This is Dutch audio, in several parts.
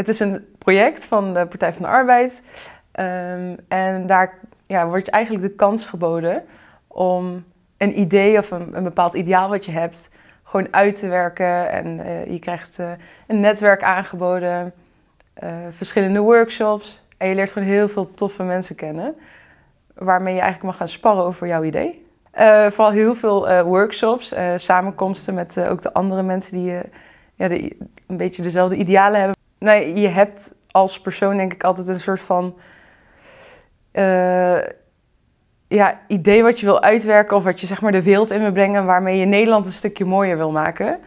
Het is een project van de Partij van de Arbeid. Ehm, en daar ja, wordt je eigenlijk de kans geboden om een idee of een, bepaald ideaal wat je hebt gewoon uit te werken. En eh, je krijgt eh, een netwerk aangeboden, eh, verschillende workshops. En je leert gewoon heel veel toffe mensen kennen. Waarmee je eigenlijk mag gaan sparren over jouw idee. vooral heel veel workshops, samenkomsten met ook de andere mensen die ja, een beetje dezelfde idealen hebben. Nou, je hebt als persoon denk ik altijd een soort van eh, ja, idee wat je wil uitwerken of wat je zeg maar de wereld in wil brengen waarmee je Nederland een stukje mooier wil maken.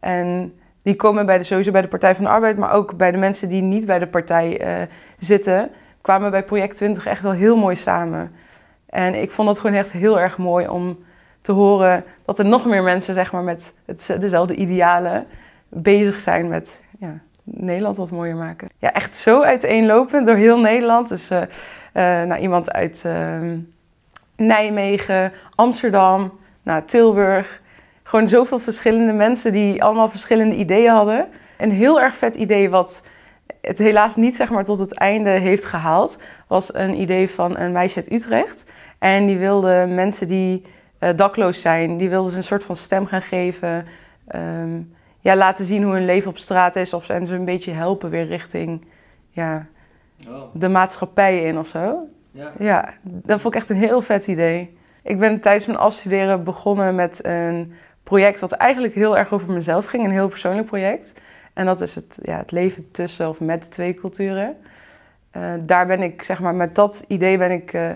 En die komen bij de, sowieso bij de Partij van de Arbeid, maar ook bij de mensen die niet bij de partij eh, zitten, kwamen bij Project 20 echt wel heel mooi samen. En ik vond dat gewoon echt heel erg mooi om te horen dat er nog meer mensen zeg maar, met dezelfde idealen bezig zijn met ja, Nederland wat mooier maken. Ja, echt zo uiteenlopend door heel Nederland. Dus uh, nou, iemand uit ehm, Nijmegen, Amsterdam, nou, Tilburg. Gewoon zoveel verschillende mensen die allemaal verschillende ideeën hadden. Een heel erg vet idee wat het helaas niet zeg maar, tot het einde heeft gehaald, was een idee van een meisje uit Utrecht. En die wilde mensen die eh, dakloos zijn, die wilden ze een soort van stem gaan geven. Ehm, ja, laten zien hoe hun leven op straat is. Of, en ze een beetje helpen weer richting ja, oh. de maatschappij in of zo. Ja. ja, dat vond ik echt een heel vet idee. Ik ben tijdens mijn afstuderen begonnen met een project wat eigenlijk heel erg over mezelf ging. Een heel persoonlijk project. En dat is het, ja, het leven tussen of met de twee culturen. Eh, daar ben ik, zeg maar, met dat idee ben ik eh,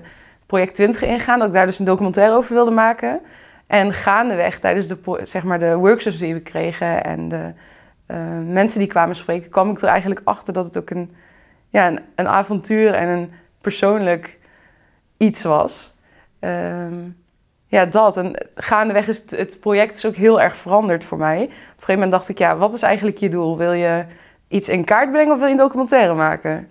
project 20 ingegaan. Dat ik daar dus een documentaire over wilde maken. En gaandeweg, tijdens de, zeg maar, de workshops die we kregen en de eh, mensen die kwamen spreken, kwam ik er eigenlijk achter dat het ook een, ja, een, een avontuur en een persoonlijk iets was. Ehm, ja, dat. En gaandeweg is het, project is ook heel erg veranderd voor mij. Op een gegeven moment dacht ik, ja, wat is eigenlijk je doel? Wil je iets in kaart brengen of wil je een documentaire maken?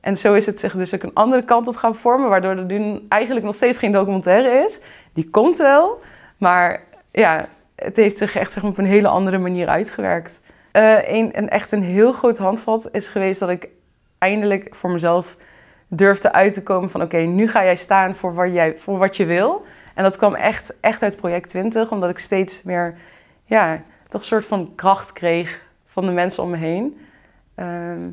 En zo is het zich dus ook een andere kant op gaan vormen, waardoor er nu eigenlijk nog steeds geen documentaire is die komt wel. Maar ja, het heeft zich echt zeg maar, op een hele andere manier uitgewerkt. Uh, een, een, echt een heel groot handvat is geweest dat ik eindelijk voor mezelf durfde uit te komen van... oké, nu ga jij staan voor wat, jij, voor wat je wil. En dat kwam echt, echt uit project 20, omdat ik steeds meer... ja, toch een soort van kracht kreeg van de mensen om me heen. Ehm,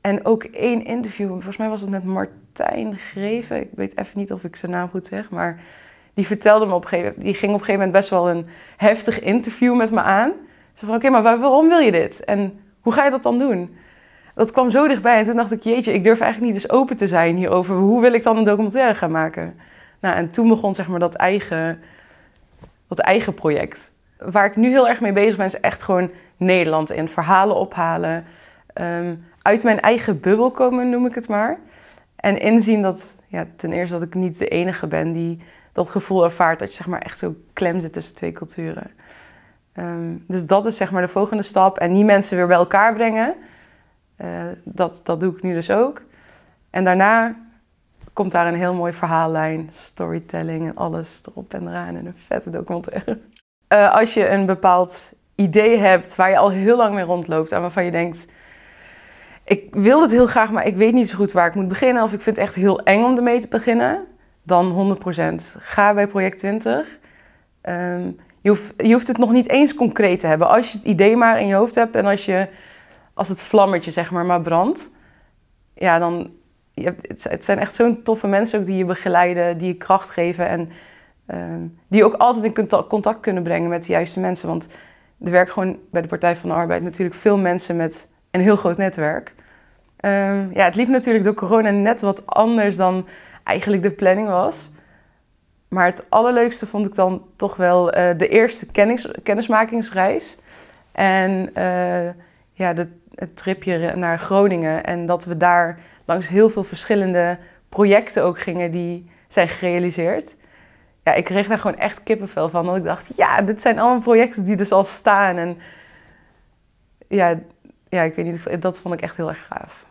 en ook één interview, volgens mij was het met Martijn Greven. Ik weet even niet of ik zijn naam goed zeg, maar die vertelde me op een gegeven die ging op een gegeven moment best wel een heftig interview met me aan. Ze van, oké, maar waarom wil je dit? En hoe ga je dat dan doen? Dat kwam zo dichtbij en toen dacht ik, jeetje, ik durf eigenlijk niet eens open te zijn hierover. Hoe wil ik dan een documentaire gaan maken? Nou, en toen begon zeg maar dat eigen, dat eigen project. Waar ik nu heel erg mee bezig ben, is echt gewoon Nederland in. Verhalen ophalen. Ehm, uit mijn eigen bubbel komen, noem ik het maar. En inzien dat, ja, ten eerste dat ik niet de enige ben die dat gevoel ervaart dat je zeg maar, echt zo klem zit tussen twee culturen. Ehm, dus dat is zeg maar de volgende stap. En die mensen weer bij elkaar brengen. Eh, dat, dat doe ik nu dus ook. En daarna komt daar een heel mooi verhaallijn, storytelling en alles erop en eraan. En een vette documentaire. Eh, als je een bepaald idee hebt waar je al heel lang mee rondloopt en waarvan je denkt... Ik wil het heel graag, maar ik weet niet zo goed waar ik moet beginnen. Of ik vind het echt heel eng om ermee te beginnen dan 100%. Ga bij project 20. Ehm, je, hoeft, je hoeft het nog niet eens concreet te hebben. Als je het idee maar in je hoofd hebt en als, je, als het vlammetje zeg maar maar brandt, ja, dan. Je hebt, het zijn echt zo'n toffe mensen ook die je begeleiden, die je kracht geven en ehm, die je ook altijd in contact kunnen brengen met de juiste mensen. Want er werken gewoon bij de Partij van de Arbeid natuurlijk veel mensen met een heel groot netwerk. Ehm, ja, het liep natuurlijk door corona net wat anders dan eigenlijk de planning was. Maar het allerleukste vond ik dan toch wel eh, de eerste kennismakingsreis. En eh, ja, het tripje naar Groningen. En dat we daar langs heel veel verschillende projecten ook gingen die zijn gerealiseerd. Ja, ik kreeg daar gewoon echt kippenvel van. Want ik dacht, ja, dit zijn allemaal projecten die dus al staan. En ja, ja ik weet niet, dat vond ik echt heel erg gaaf.